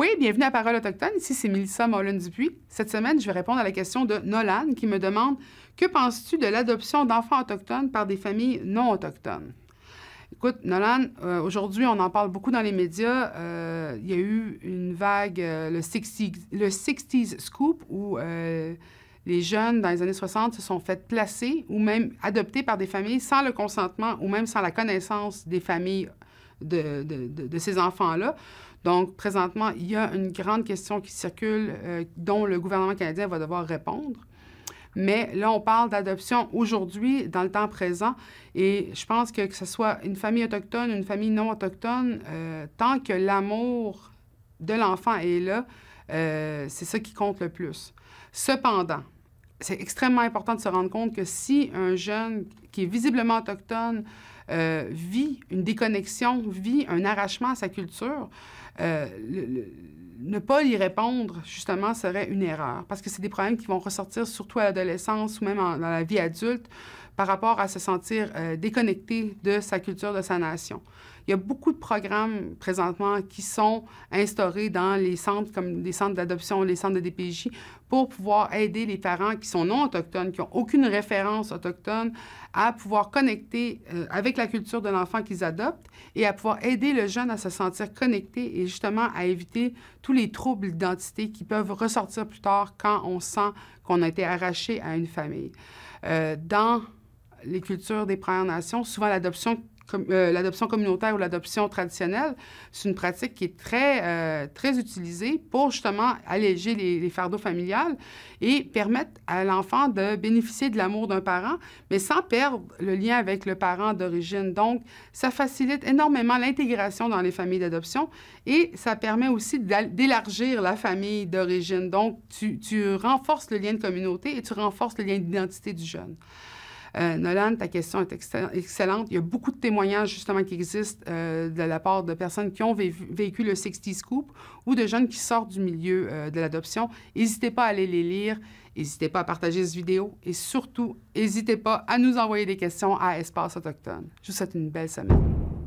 Oui, bienvenue à Parole Autochtone. Ici, c'est Mélissa mollen dupuis Cette semaine, je vais répondre à la question de Nolan qui me demande Que penses-tu de l'adoption d'enfants autochtones par des familles non autochtones Écoute, Nolan, euh, aujourd'hui, on en parle beaucoup dans les médias. Euh, il y a eu une vague, euh, le, 60, s Scoop, où les jeunes dans les années 60 se sont fait placer ou même adopter par des familles sans le consentement ou même sans la connaissance des familles de, de, de, ces enfants-là. Donc, présentement, il y a une grande question qui circule euh, dont le gouvernement canadien va devoir répondre. Mais là, on parle d'adoption aujourd'hui, dans le temps présent. Et je pense que que ce soit une famille autochtone, une famille non autochtone, euh, tant que l'amour de l'enfant est là, euh, c'est ça qui compte le plus. Cependant, c'est extrêmement important de se rendre compte que si un jeune qui est visiblement autochtone, euh, vit une déconnexion, vit un arrachement à sa culture, euh, ne pas y répondre, justement, serait une erreur. Parce que c'est des problèmes qui vont ressortir surtout à l'adolescence ou même dans la vie adulte par rapport à se sentir euh, déconnecté de sa culture, de sa nation. Il y a beaucoup de programmes présentement qui sont instaurés dans les centres, comme les centres d'adoption, les centres de DPJ, pour pouvoir aider les parents qui sont non autochtones, qui n'ont aucune référence autochtone, à pouvoir connecter euh, avec la culture de l'enfant qu'ils adoptent et à pouvoir aider le jeune à se sentir connecté et justement à éviter tous les troubles d'identité qui peuvent ressortir plus tard quand on sent qu'on a été arraché à une famille. Euh, dans les cultures des Premières Nations, souvent euh, l'adoption communautaire ou l'adoption traditionnelle, c'est une pratique qui est très, euh, très utilisée pour justement alléger les, fardeaux familiales et permettre à l'enfant de bénéficier de l'amour d'un parent, mais sans perdre le lien avec le parent d'origine. Donc, ça facilite énormément l'intégration dans les familles d'adoption et ça permet aussi d'élargir la famille d'origine. Donc, tu, tu renforces le lien de communauté et tu renforces le lien d'identité du jeune. Euh, Nolan, ta question est excellente. Il y a beaucoup de témoignages justement qui existent euh, de la part de personnes qui ont vécu le 60 Scoop ou de jeunes qui sortent du milieu euh, de l'adoption. N'hésitez pas à aller les lire. N'hésitez pas à partager cette vidéo et surtout, n'hésitez pas à nous envoyer des questions à Espace Autochtone. Je vous souhaite une belle semaine.